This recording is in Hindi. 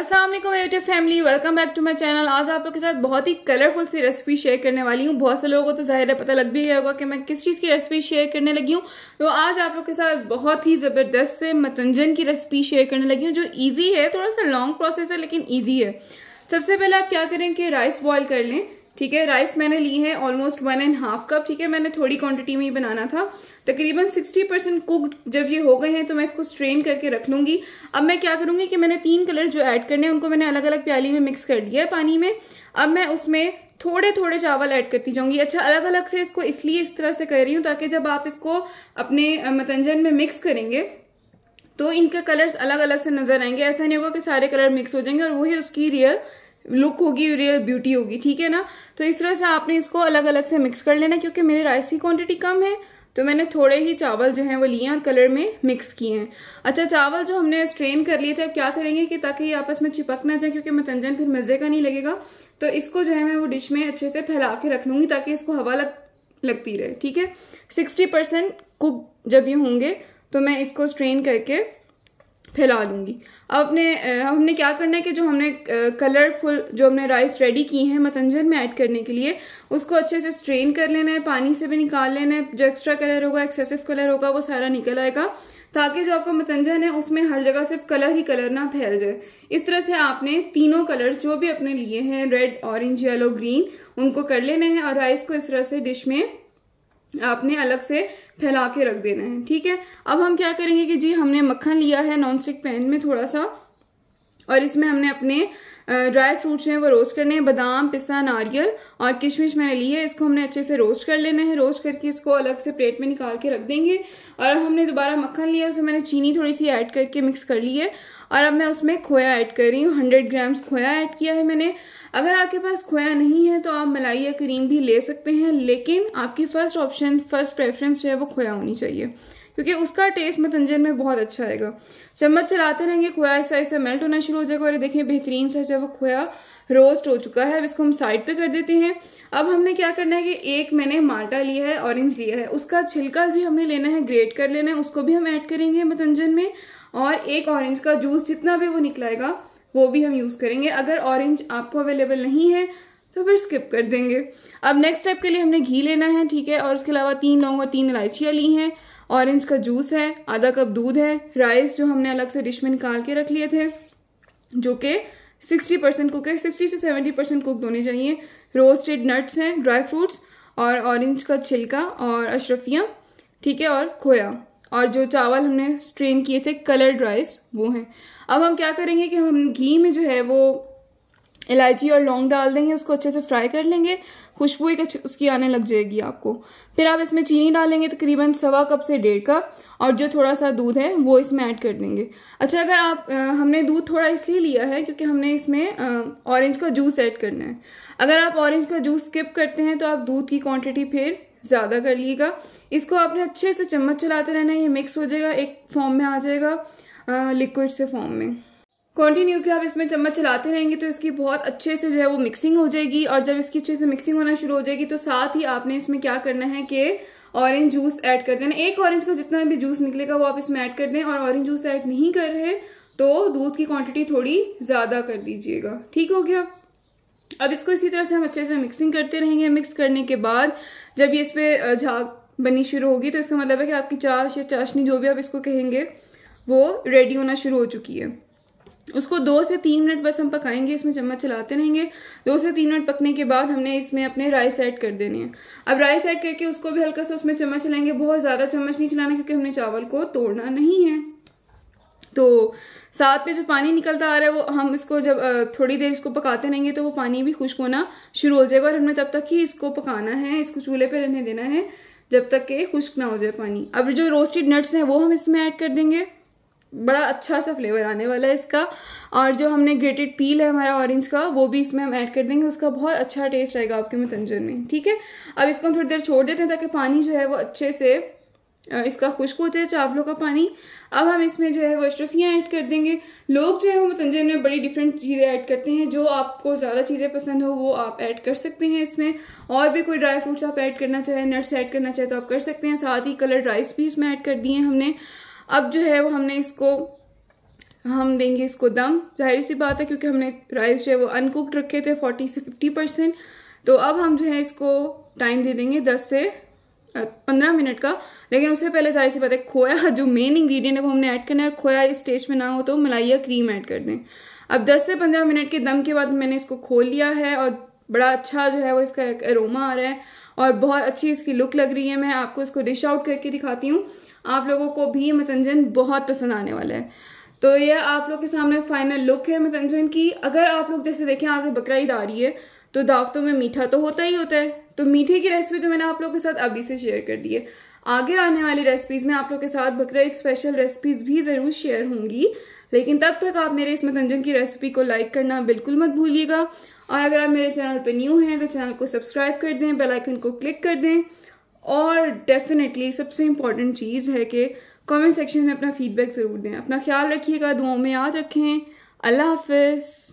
Aslam YouTube family welcome back to my channel आज आप लोग के साथ बहुत ही कलरफुल सी रेसिपी शेयर करने वाली हूँ बहुत से लोगों को तो ज़ाहिर है पता लग भी गया होगा कि मैं किस चीज़ की रेसिपी शेयर करने लगी हूँ तो आज आप लोग के साथ बहुत ही ज़बरदस्त से मतंजन की रेसिपी शेयर करने लगी हूँ जो ईजी है थोड़ा सा लॉन्ग प्रोसेस है लेकिन ईजी है सबसे पहले आप क्या करें कि राइस बॉयल कर लें ठीक है राइस मैंने ली है almost one and half cup ठीक है मैंने थोड़ी क्वांटिटी में ही बनाना था तकरीबन 60 परसेंट कुकड जब ये हो गए हैं तो मैं इसको स्ट्रेन करके रख लूँगी अब मैं क्या करूँगी कि मैंने तीन कलर जो ऐड करने हैं उनको मैंने अलग अलग प्याली में मिक्स कर दिया है पानी में अब मैं उसमें थोड़े थोड़े चावल ऐड करती जाऊंगी अच्छा अलग अलग से इसको इसलिए इस तरह से कर रही हूँ ताकि जब आप इसको अपने मतंजन में मिक्स करेंगे तो इनके कलर्स अलग अलग से नजर आएंगे ऐसा नहीं होगा कि सारे कलर मिक्स हो जाएंगे और वही उसकी रियल लुक होगी रियल ब्यूटी होगी ठीक है ना तो इस तरह से आपने इसको अलग अलग से मिक्स कर लेना क्योंकि मेरे राइस की क्वांटिटी कम है तो मैंने थोड़े ही चावल जो हैं वो लिए हैं और कलर में मिक्स किए हैं अच्छा चावल जो हमने स्ट्रेन कर लिए थे अब क्या करेंगे कि ताकि ये आपस में चिपक ना जाए क्योंकि मतंजन फिर मज़े का नहीं लगेगा तो इसको जो है मैं वो डिश में अच्छे से फैला के रख लूँगी ताकि इसको हवा लग लगती रहे ठीक है सिक्सटी परसेंट कुक जब ये होंगे तो मैं इसको स्ट्रेन करके फैला लूँगी अब अपने हमने क्या करना है कि जो हमने कलरफुल जो हमने राइस रेडी किए हैं मतंजन में ऐड करने के लिए उसको अच्छे से स्ट्रेन कर लेना है पानी से भी निकाल लेना है जो एक्स्ट्रा कलर होगा एक्सेसिव कलर होगा वो सारा निकल आएगा ताकि जो आपका मतंजन है उसमें हर जगह सिर्फ कलर ही कलर ना फैल जाए इस तरह से आपने तीनों कलर्स जो भी अपने लिए हैं रेड ऑरेंज येलो ग्रीन उनको कर लेने हैं और राइस को इस तरह से डिश में आपने अलग से फैला के रख देना है ठीक है अब हम क्या करेंगे कि जी हमने मक्खन लिया है नॉन स्टिक पैन में थोड़ा सा और इसमें हमने अपने ड्राई फ्रूट्स हैं वो रोस्ट करने हैं बादाम पिस्ता नारियल और किशमिश मैंने ली है इसको हमने अच्छे से रोस्ट कर लेना है रोस्ट करके इसको अलग से प्लेट में निकाल के रख देंगे और हमने दोबारा मक्खन लिया उसे मैंने चीनी थोड़ी सी ऐड करके मिक्स कर ली है और अब मैं उसमें खोया ऐड कर रही हूँ हंड्रेड ग्राम्स खोया ऐड किया है मैंने अगर आपके पास खोया नहीं है तो आप मलाई या क्रीम भी ले सकते हैं लेकिन आपकी फ़र्स्ट ऑप्शन फर्स्ट प्रेफरेंस जो है वो खोया होनी चाहिए क्योंकि उसका टेस्ट मतंजन में बहुत अच्छा आएगा चम्मच चलाते रहेंगे खोया ऐसा ऐसा मेल्ट होना शुरू हो जाएगा और देखिए बेहतरीन सा जब वो खोया रोस्ट हो चुका है अब इसको हम साइड पे कर देते हैं अब हमने क्या करना है कि एक मैंने माल्टा लिया है ऑरेंज लिया है उसका छिलका भी हमने लेना है ग्रेट कर लेना है उसको भी हम ऐड करेंगे मतंजन में और एक ऑरेंज का जूस जितना भी वो निकलाएगा वो भी हम यूज़ करेंगे अगर ऑरेंज आपको अवेलेबल नहीं है तो फिर स्किप कर देंगे अब नेक्स्ट स्टेप के लिए हमने घी लेना है ठीक है और इसके अलावा तीन लौंग और तीन इलायचियाँ ली हैं ऑरेंज का जूस है आधा कप दूध है राइस जो हमने अलग से डिश में निकाल के रख लिए थे जो कि सिक्सटी परसेंट कुक है सिक्सटी से सेवेंटी परसेंट कुक होने चाहिए रोस्टेड नट्स हैं ड्राई फ्रूट्स और ऑरेंज का छिलका और अशरफिया ठीक है और खोया और जो चावल हमने स्ट्रेन किए थे कलर्ड राइस वो हैं अब हम क्या करेंगे कि हम घी में जो है वो इलायची और लौंग डाल देंगे उसको अच्छे से फ्राई कर लेंगे खुशबू एक उसकी आने लग जाएगी आपको फिर आप इसमें चीनी डालेंगे तकरीबन सवा कप से डेढ़ कप और जो थोड़ा सा दूध है वो इसमें ऐड कर देंगे अच्छा अगर आप आ, हमने दूध थोड़ा इसलिए लिया है क्योंकि हमने इसमें ऑरेंज का जूस ऐड करना है अगर आप ऑरेंज का जूस स्किप करते हैं तो आप दूध की क्वान्टिटी फिर ज़्यादा कर लीजिएगा इसको आपने अच्छे से चम्मच चलाते रहना ये मिक्स हो जाएगा एक फॉर्म में आ जाएगा लिक्विड से फॉर्म में कॉन्टीन्यूसली आप इसमें चम्मच चलाते रहेंगे तो इसकी बहुत अच्छे से जो है वो मिक्सिंग हो जाएगी और जब इसकी अच्छे से मिक्सिंग होना शुरू हो जाएगी तो साथ ही आपने इसमें क्या करना है कि ऑरेंज जूस ऐड कर देना एक ऑरेंज का जितना भी जूस निकलेगा वो आप इसमें ऐड कर दें और ऑरेंज जूस ऐड नहीं कर रहे तो दूध की क्वांटिटी थोड़ी ज़्यादा कर दीजिएगा ठीक हो गया अब इसको इसी तरह से हम अच्छे से मिक्सिंग करते रहेंगे मिक्स करने के बाद जब ये इस पर झाग बननी शुरू होगी तो इसका मतलब है कि आपकी चाश या चाशनी जो भी आप इसको कहेंगे वो रेडी होना शुरू हो चुकी है उसको दो से तीन मिनट बस हम पकाएंगे इसमें चम्मच चलाते रहेंगे दो से तीन मिनट पकने के बाद हमने इसमें अपने राइस ऐड कर देने हैं अब राइस ऐड करके उसको भी हल्का सा उसमें चम्मच चलाएंगे बहुत ज़्यादा चम्मच नहीं चलाना क्योंकि हमने चावल को तोड़ना नहीं है तो साथ में जो पानी निकलता आ रहा है वो हम इसको जब थोड़ी देर इसको पकाते रहेंगे तो वो पानी भी खुश्क होना शुरू हो जाएगा और हमने तब तक ही इसको पकाना है इसको चूल्हे पर रहने देना है जब तक कि खुश्क ना हो जाए पानी अब जो रोस्टेड नट्स हैं वो हम इसमें ऐड कर देंगे बड़ा अच्छा सा फ्लेवर आने वाला है इसका और जो हमने ग्रेटेड पील है हमारा ऑरेंज का वो भी इसमें हम ऐड कर देंगे उसका बहुत अच्छा टेस्ट आएगा आपके मतंजन में ठीक है अब इसको हम थोड़ी देर छोड़ देते हैं ताकि पानी जो है वो अच्छे से इसका खुश्क हो जाए चावलों का पानी अब हम इसमें जो है वो स्टफियाँ ऐड कर देंगे लोग जो है वो मतंजन में बड़ी डिफरेंट चीज़ें ऐड करते हैं जो आपको ज़्यादा चीज़ें पसंद हो वो आप ऐड कर सकते हैं इसमें और भी कोई ड्राई फ्रूट्स आप ऐड करना चाहें नट्स ऐड करना चाहे तो आप कर सकते हैं साथ ही कलर्ड राइस भी इसमें ऐड कर दिए हमने अब जो है वो हमने इसको हम देंगे इसको दम जाहिर सी बात है क्योंकि हमने राइस जो है वो अनकुकड रखे थे फोर्टी से फिफ्टी परसेंट तो अब हम जो है इसको टाइम दे देंगे दस से पंद्रह मिनट का लेकिन उससे पहले जाहिर सी बात है खोया जो मेन इंग्रेडिएंट है वो हमने ऐड करना है खोया इस स्टेज में ना हो तो मलाइया क्रीम ऐड कर दें अब दस से पंद्रह मिनट के दम के बाद मैंने इसको खोल लिया है और बड़ा अच्छा जो है वो इसका एक एरोमा आ रहा है और बहुत अच्छी इसकी लुक लग रही है मैं आपको इसको डिश आउट करके दिखाती हूँ आप लोगों को भी मतंजन बहुत पसंद आने वाला है तो ये आप लोग के सामने फाइनल लुक है मतंजन की अगर आप लोग जैसे देखें आगे बकरा ईद आ रही है तो दावतों में मीठा तो होता ही होता है तो मीठे की रेसिपी तो मैंने आप लोग के साथ अभी से शेयर कर दी है आगे आने वाली रेसिपीज़ में आप लोग के साथ बकरा ईद स्पेशल रेसिपीज़ भी ज़रूर शेयर होंगी लेकिन तब तक आप मेरे इस मतंजन की रेसिपी को लाइक करना बिल्कुल मत भूलिएगा और अगर आप मेरे चैनल पर न्यू हैं तो चैनल को सब्सक्राइब कर दें बेलाइकन को क्लिक कर दें और डेफिनेटली सबसे इम्पॉर्टेंट चीज़ है कि कमेंट सेक्शन में अपना फीडबैक ज़रूर दें अपना ख्याल रखिएगा दुआओं में याद रखें अल्लाह हाफिज़